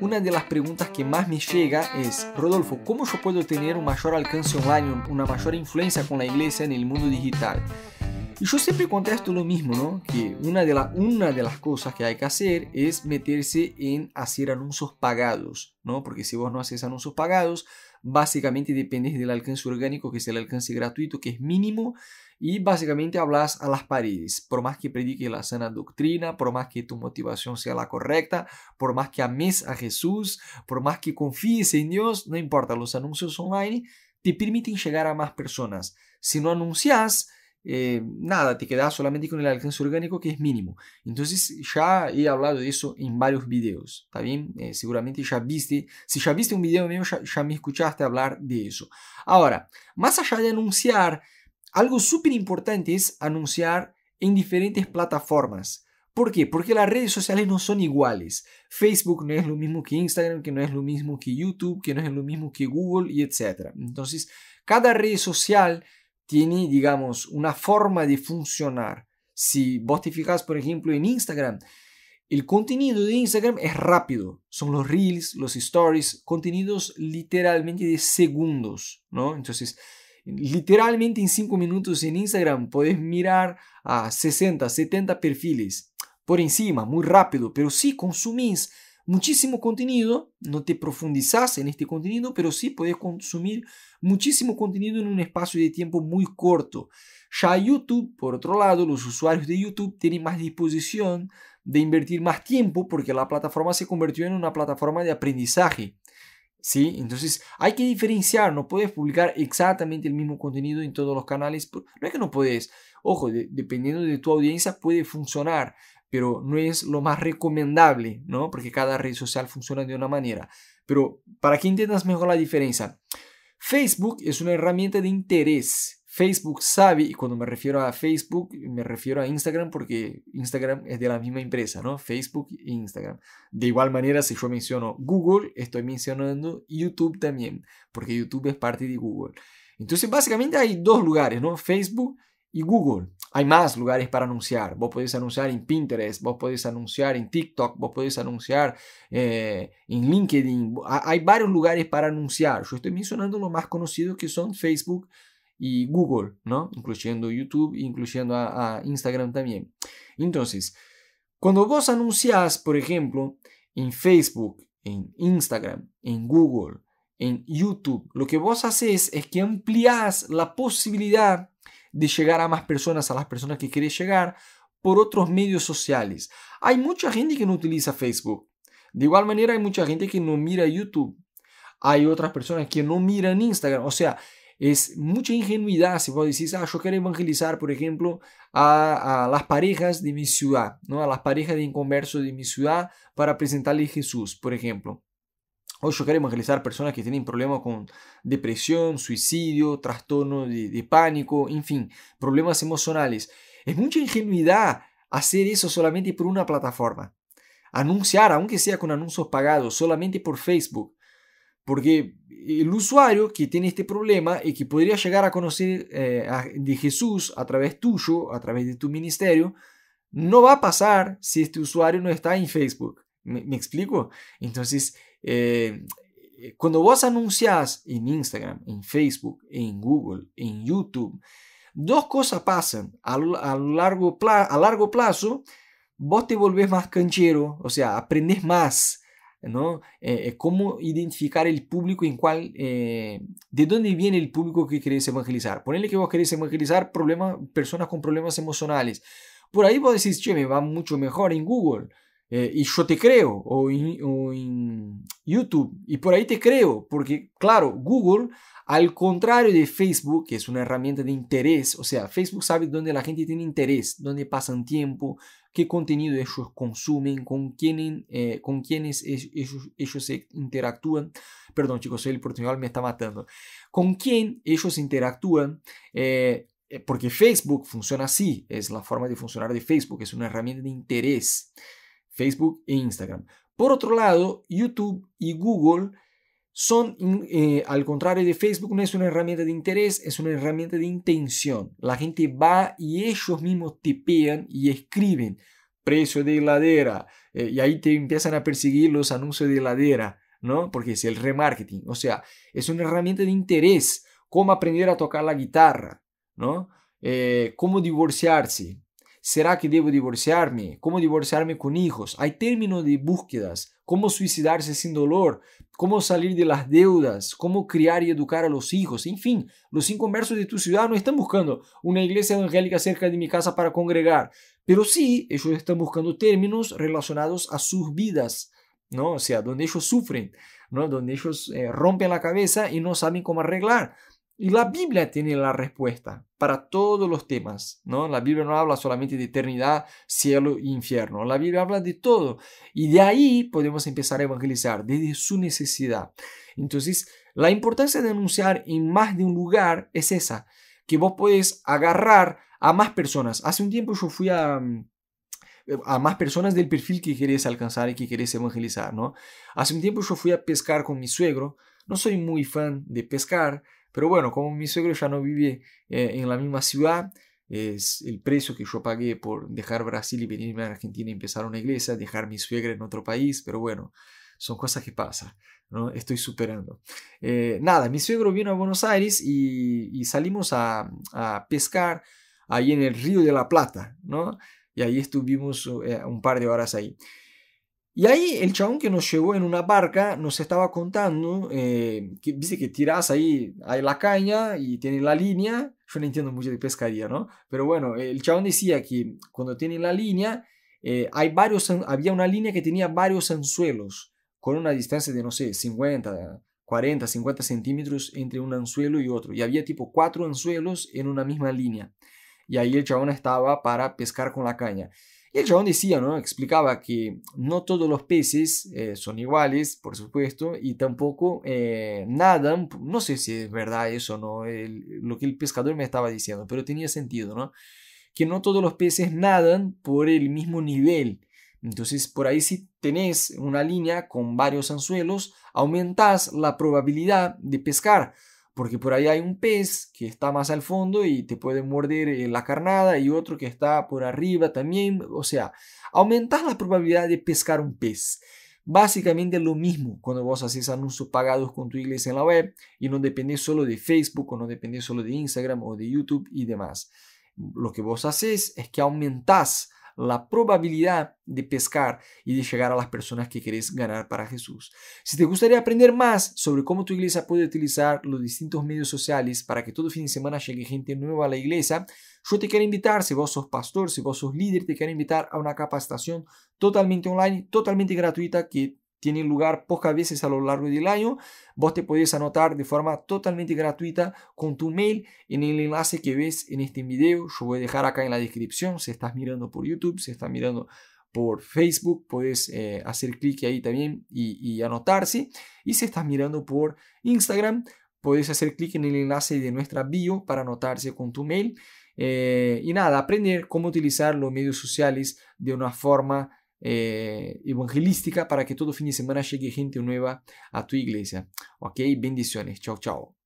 Una de las preguntas que más me llega es, Rodolfo, ¿cómo yo puedo tener un mayor alcance online, una mayor influencia con la iglesia en el mundo digital? Y yo siempre contesto lo mismo, ¿no? Que una de, la, una de las cosas que hay que hacer es meterse en hacer anuncios pagados, ¿no? Porque si vos no haces anuncios pagados, básicamente dependes del alcance orgánico, que es el alcance gratuito, que es mínimo, y básicamente hablas a las paredes. Por más que prediques la sana doctrina, por más que tu motivación sea la correcta, por más que ames a Jesús, por más que confíes en Dios, no importa, los anuncios online te permiten llegar a más personas. Si no anuncias, eh, nada, te quedas solamente con el alcance orgánico que es mínimo. Entonces ya he hablado de eso en varios videos, ¿está bien? Eh, seguramente ya viste, si ya viste un video mío, ya, me escuchaste hablar de eso. Ahora, más allá de anunciar, algo súper importante es anunciar en diferentes plataformas. ¿Por qué? Porque las redes sociales no son iguales. Facebook no es lo mismo que Instagram, que no es lo mismo que YouTube, que no es lo mismo que Google y etc. Entonces, cada red social tiene, digamos, una forma de funcionar. Si vos te fijás, por ejemplo, en Instagram, el contenido de Instagram es rápido. Son los reels, los stories, contenidos literalmente de segundos, ¿no? Entonces, literalmente en 5 minutos en Instagram podés mirar a 60, 70 perfiles por encima, muy rápido, pero si consumís muchísimo contenido, no te profundizas en este contenido, pero sí puedes consumir muchísimo contenido en un espacio de tiempo muy corto. Ya YouTube, por otro lado, los usuarios de YouTube tienen más disposición de invertir más tiempo porque la plataforma se convirtió en una plataforma de aprendizaje. ¿Sí? Entonces hay que diferenciar, no puedes publicar exactamente el mismo contenido en todos los canales. No es que no puedes, ojo, dependiendo de tu audiencia puede funcionar, pero no es lo más recomendable, ¿no? Porque cada red social funciona de una manera. Pero para que entiendas mejor la diferencia, Facebook es una herramienta de interés. Facebook sabe, y cuando me refiero a Facebook, me refiero a Instagram porque Instagram es de la misma empresa, ¿no? Facebook e Instagram. De igual manera, si yo menciono Google, estoy mencionando YouTube también, porque YouTube es parte de Google. Entonces, básicamente hay dos lugares, ¿no? Facebook y Google. Hay más lugares para anunciar. Vos podés anunciar en Pinterest, vos podés anunciar en TikTok, vos podés anunciar eh, en LinkedIn. Hay varios lugares para anunciar. Yo estoy mencionando los más conocidos que son Facebook y Google, ¿no? Incluyendo YouTube, incluyendo a, Instagram también. Entonces, cuando vos anunciás, por ejemplo, en Facebook, en Instagram, en Google, en YouTube, lo que vos haces es que ampliás la posibilidad de llegar a más personas, a las personas que quieres llegar, por otros medios sociales. Hay mucha gente que no utiliza Facebook. De igual manera hay mucha gente que no mira YouTube. Hay otras personas que no miran Instagram. O sea, es mucha ingenuidad si vos decís, ah, yo quiero evangelizar, por ejemplo, a, las parejas de mi ciudad, ¿no? a las parejas de inconverso de mi ciudad para presentarles Jesús, por ejemplo. Hoy yo quiero evangelizar personas que tienen problemas con depresión, suicidio, trastorno de, pánico, en fin, problemas emocionales. Es mucha ingenuidad hacer eso solamente por una plataforma. Anunciar, aunque sea con anuncios pagados, solamente por Facebook. Porque el usuario que tiene este problema y que podría llegar a conocer eh, de Jesús a través tuyo, a través de tu ministerio, no va a pasar si este usuario no está en Facebook. me, me explico? Entonces, eh, cuando vos anunciás en Instagram, en Facebook, en Google, en YouTube, dos cosas pasan. A, largo, a largo plazo, vos te volvés más canchero, o sea, aprendes más, ¿no? Eh, eh, cómo identificar el público en cuál, de dónde viene el público que querés evangelizar. Ponele que vos querés evangelizar problemas personas con problemas emocionales. Por ahí vos decís, che, me va mucho mejor en Google. Eh, y yo te creo, o en, YouTube, y por ahí te creo, porque claro, Google, al contrario de Facebook, que es una herramienta de interés, o sea, Facebook sabe dónde la gente tiene interés, dónde pasan tiempo, qué contenido ellos consumen, con, quién, eh, con quiénes ellos, ellos interactúan. Perdón chicos, el portugués me está matando. Con quién ellos interactúan, eh, porque Facebook funciona así, es la forma de funcionar de Facebook, es una herramienta de interés. Facebook e Instagram. Por otro lado, YouTube y Google son, eh, al contrario de Facebook, no es una herramienta de interés, es una herramienta de intención. La gente va y ellos mismos tipean y escriben precio de heladera eh, y ahí te empiezan a perseguir los anuncios de heladera, ¿no? Porque es el remarketing. O sea, es una herramienta de interés, cómo aprender a tocar la guitarra, ¿no? Eh, cómo divorciarse, ¿Será que debo divorciarme? ¿Cómo divorciarme con hijos? Hay términos de búsquedas. ¿Cómo suicidarse sin dolor? ¿Cómo salir de las deudas? ¿Cómo criar y educar a los hijos? En fin, los inconversos de tu ciudad no están buscando una iglesia evangélica cerca de mi casa para congregar, pero sí ellos están buscando términos relacionados a sus vidas, ¿no? O sea, donde ellos sufren, ¿no? Donde ellos eh, rompen la cabeza y no saben cómo arreglar. Y la Biblia tiene la respuesta para todos los temas, ¿no? La Biblia no habla solamente de eternidad, cielo e infierno, la Biblia habla de todo. Y de ahí podemos empezar a evangelizar, desde su necesidad. Entonces, la importancia de anunciar en más de un lugar es esa, que vos podés agarrar a más personas. Hace un tiempo yo fui a, mm, a más personas del perfil que querés alcanzar y que querés evangelizar, ¿no? Hace un tiempo yo fui a pescar con mi suegro, no soy muy fan de pescar, pero bueno, como mi suegro ya no vive eh, en la misma ciudad, es el precio que yo pagué por dejar Brasil y venirme a Argentina y empezar una iglesia, dejar mi suegra en otro país, pero bueno, son cosas que pasan, ¿no? Estoy superando. Eh, nada, mi suegro vino a Buenos Aires y, salimos a, pescar ahí en el río de la Plata, ¿no? Y ahí estuvimos eh, un par de horas ahí. Y ahí el chabón que nos llevó en una barca nos estaba contando, eh, que dice que tirás ahí, hay la caña y tiene la línea, yo no entiendo mucho de pescaría, ¿no? Pero bueno, el chabón decía que cuando tiene la línea, eh, hay varios, había una línea que tenía varios anzuelos, con una distancia de, no sé, 50, 40, 50 centímetros entre un anzuelo y otro. Y había tipo cuatro anzuelos en una misma línea. Y ahí el chabón estaba para pescar con la caña. Y el chabón decía, ¿no? Explicaba que no todos los peces eh, son iguales, por supuesto, y tampoco eh, nadan. No sé si es verdad eso, ¿no? lo que el pescador me estaba diciendo, pero tenía sentido, ¿no? Que no todos los peces nadan por el mismo nivel. Entonces, por ahí si tenés una línea con varios anzuelos, aumentás la probabilidad de pescar porque por ahí hay un pez que está más al fondo y te puede morder eh, la carnada y otro que está por arriba también. O sea, aumentas la probabilidad de pescar un pez. Básicamente lo mismo cuando vos haces anuncios pagados con tu iglesia en la web y no dependes solo de Facebook o no dependes solo de Instagram o de YouTube y demás. Lo que vos haces es que aumentás la probabilidad de pescar y de llegar a las personas que querés ganar para Jesús. Si te gustaría aprender más sobre cómo tu iglesia puede utilizar los distintos medios sociales para que todo fin de semana llegue gente nueva a la iglesia, yo te quiero invitar, si vos sos pastor, si vos sos líder, te quiero invitar a una capacitación totalmente online, totalmente gratuita que tiene lugar pocas veces a lo largo del año. Vos te podés anotar de forma totalmente gratuita con tu mail en el enlace que ves en este video. Yo voy a dejar acá en la descripción si estás mirando por YouTube, si estás mirando por Facebook, puedes eh, hacer clic ahí también y, anotarse. Y si estás mirando por Instagram, podés hacer clic en el enlace de nuestra bio para anotarse con tu mail. Eh, y nada, aprender cómo utilizar los medios sociales de una forma eh, evangelística para que todo fin de semana llegue gente nueva a tu iglesia. Ok, bendiciones. Chao, chao.